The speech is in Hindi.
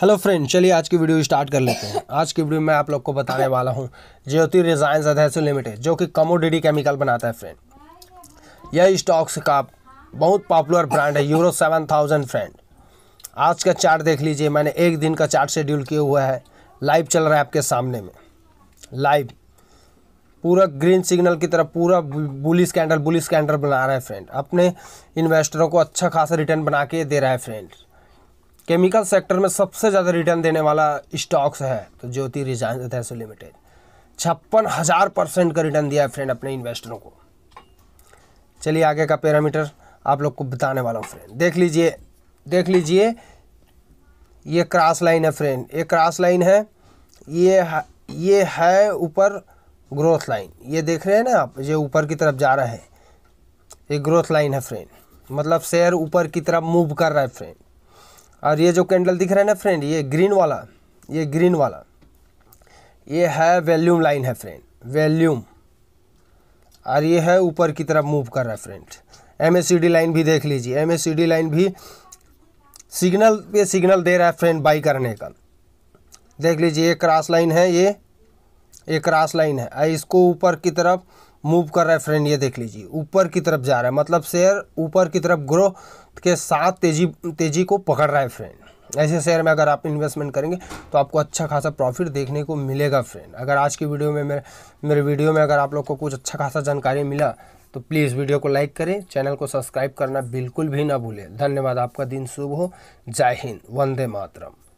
हेलो फ्रेंड चलिए आज की वीडियो स्टार्ट कर लेते हैं आज की वीडियो में आप लोग को बताने वाला हूँ ज्योति रिजाइंस अधैसो लिमिटेड जो कि कमोडिटी केमिकल बनाता है फ्रेंड यह स्टॉक्स का बहुत पॉपुलर ब्रांड है यूरो सेवन थाउजेंड फ्रेंड आज का चार्ट देख लीजिए मैंने एक दिन का चार्ट शेड्यूल किया हुआ है लाइव चल रहा है आपके सामने में लाइव पूरा ग्रीन सिग्नल की तरफ पूरा बुलिस कैंडल बुलिस कैंडल बना रहा है फ्रेंड अपने इन्वेस्टरों को अच्छा खासा रिटर्न बना के दे रहा है फ्रेंड केमिकल सेक्टर में सबसे ज़्यादा रिटर्न देने वाला स्टॉक्स है तो ज्योति रिजाइंस लिमिटेड छप्पन हज़ार परसेंट का रिटर्न दिया है फ्रेंड अपने इन्वेस्टरों को चलिए आगे का पैरामीटर आप लोग को बताने वाला हूँ फ्रेंड देख लीजिए देख लीजिए ये क्रॉस लाइन है फ्रेंड ये क्रॉस लाइन है ये ये है ऊपर ग्रोथ लाइन ये देख रहे हैं ना आप ये ऊपर की तरफ जा रहा है ये ग्रोथ लाइन है फ्रेंड मतलब शेयर ऊपर की तरफ मूव कर रहा है फ्रेंड और ये जो कैंडल दिख रहा है ना फ्रेंड ये ग्रीन वाला ये ग्रीन वाला ये है वैल्यूम लाइन है फ्रेंड वैल्यूम और ये है ऊपर की तरफ मूव कर रहा है फ्रेंड एम लाइन भी देख लीजिए एम लाइन भी सिग्नल पे सिग्नल दे रहा है फ्रेंड बाई करने का देख लीजिए ये क्रॉस लाइन है ये ये क्रॉस लाइन है इसको ऊपर की तरफ मूव कर रहा है फ्रेंड ये देख लीजिए ऊपर की तरफ जा रहा है मतलब शेयर ऊपर की तरफ ग्रोथ के साथ तेजी तेजी को पकड़ रहा है फ्रेंड ऐसे शेयर में अगर आप इन्वेस्टमेंट करेंगे तो आपको अच्छा खासा प्रॉफिट देखने को मिलेगा फ्रेंड अगर आज की वीडियो में मेरे मेरे वीडियो में अगर आप लोग को कुछ अच्छा खासा जानकारी मिला तो प्लीज़ वीडियो को लाइक करें चैनल को सब्सक्राइब करना बिल्कुल भी ना भूलें धन्यवाद आपका दिन शुभ हो जय हिंद वंदे मातरम